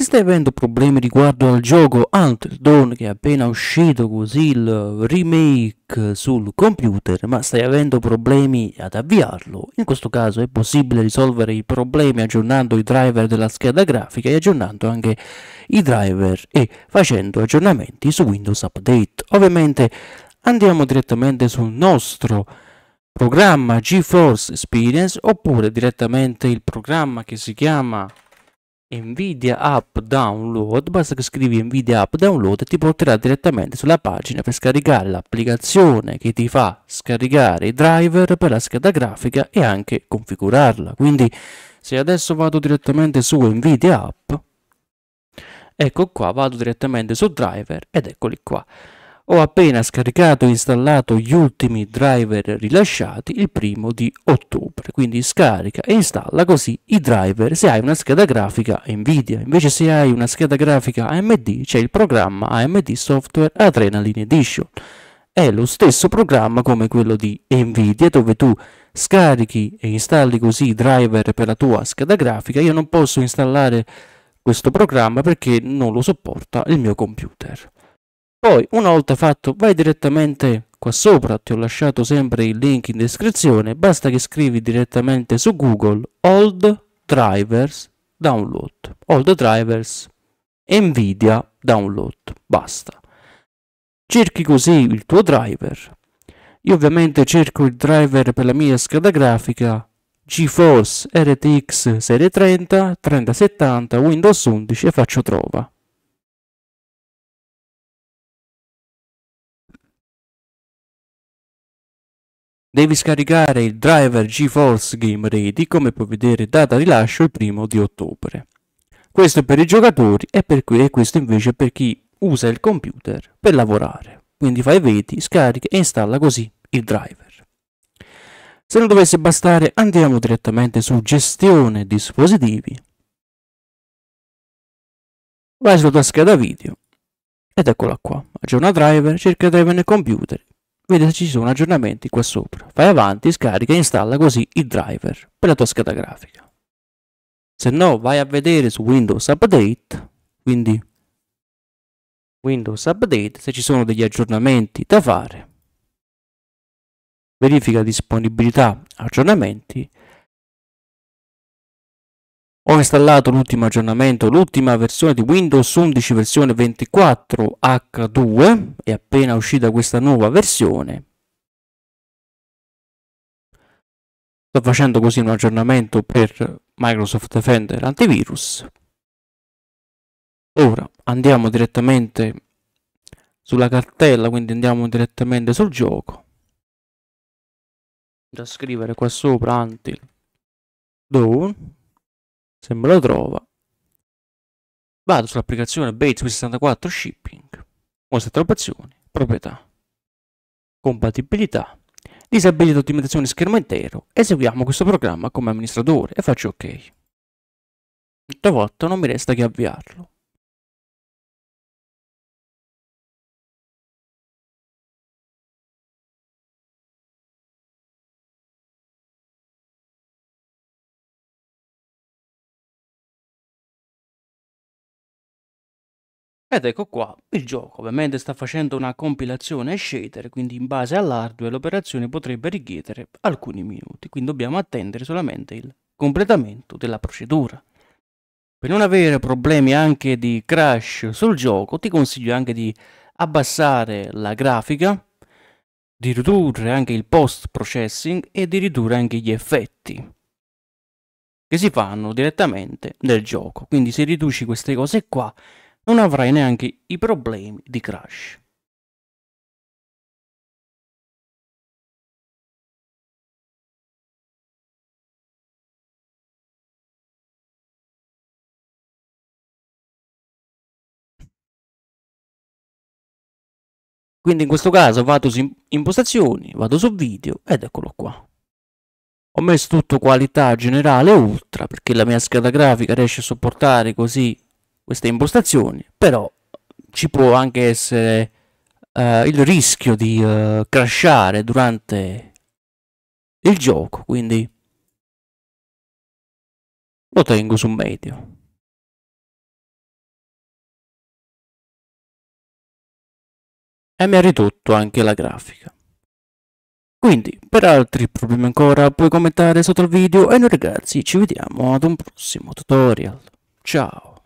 Se stai avendo problemi riguardo al gioco Until Dawn che è appena uscito così il remake sul computer ma stai avendo problemi ad avviarlo, in questo caso è possibile risolvere i problemi aggiornando i driver della scheda grafica e aggiornando anche i driver e facendo aggiornamenti su Windows Update. Ovviamente andiamo direttamente sul nostro programma GeForce Experience oppure direttamente il programma che si chiama Nvidia App Download, basta che scrivi Nvidia App Download e ti porterà direttamente sulla pagina per scaricare l'applicazione che ti fa scaricare i driver per la scheda grafica e anche configurarla. Quindi se adesso vado direttamente su Nvidia App, ecco qua, vado direttamente su driver ed eccoli qua ho appena scaricato e installato gli ultimi driver rilasciati il primo di ottobre quindi scarica e installa così i driver se hai una scheda grafica Nvidia invece se hai una scheda grafica AMD c'è il programma AMD Software Adrenaline Edition è lo stesso programma come quello di Nvidia dove tu scarichi e installi così i driver per la tua scheda grafica io non posso installare questo programma perché non lo sopporta il mio computer poi, una volta fatto, vai direttamente qua sopra, ti ho lasciato sempre il link in descrizione, basta che scrivi direttamente su Google Old Drivers Download, Old Drivers Nvidia Download, basta. Cerchi così il tuo driver. Io ovviamente cerco il driver per la mia scheda grafica GeForce RTX serie 30, 3070, Windows 11 e faccio trova. Devi scaricare il driver GeForce Game Ready come puoi vedere data rilascio il primo di ottobre. Questo è per i giocatori e, que e questo invece è per chi usa il computer per lavorare. Quindi fai veti, scarica e installa così il driver. Se non dovesse bastare andiamo direttamente su gestione dispositivi. Vai sulla scheda video ed eccola qua. Aggiorna driver, cerca driver nel computer, Vedi se ci sono aggiornamenti qua sopra. Vai avanti, scarica e installa così il driver per la tua scheda grafica. Se no vai a vedere su Windows Update, quindi Windows Update, se ci sono degli aggiornamenti da fare. Verifica disponibilità, aggiornamenti ho installato l'ultimo aggiornamento, l'ultima versione di Windows 11 versione 24H2, è appena uscita questa nuova versione. Sto facendo così un aggiornamento per Microsoft Defender antivirus. Ora andiamo direttamente sulla cartella, quindi andiamo direttamente sul gioco. Da scrivere qua sopra Until Dawn se me lo trova vado sull'applicazione Bates 64 Shipping mostra opzioni proprietà compatibilità disabilita ottimizzazione schermo intero eseguiamo questo programma come amministratore e faccio ok tutto fatto non mi resta che avviarlo Ed ecco qua, il gioco ovviamente sta facendo una compilazione a shader, quindi in base all'hardware l'operazione potrebbe richiedere alcuni minuti, quindi dobbiamo attendere solamente il completamento della procedura. Per non avere problemi anche di crash sul gioco, ti consiglio anche di abbassare la grafica, di ridurre anche il post processing e di ridurre anche gli effetti che si fanno direttamente nel gioco. Quindi se riduci queste cose qua non avrai neanche i problemi di crash. Quindi in questo caso vado su impostazioni, vado su video ed eccolo qua. Ho messo tutto qualità generale ultra perché la mia scheda grafica riesce a sopportare così queste impostazioni, però ci può anche essere uh, il rischio di uh, crashare durante il gioco, quindi lo tengo su medio. E mi ha ridotto anche la grafica. Quindi, per altri problemi ancora, puoi commentare sotto il video e noi ragazzi ci vediamo ad un prossimo tutorial. Ciao!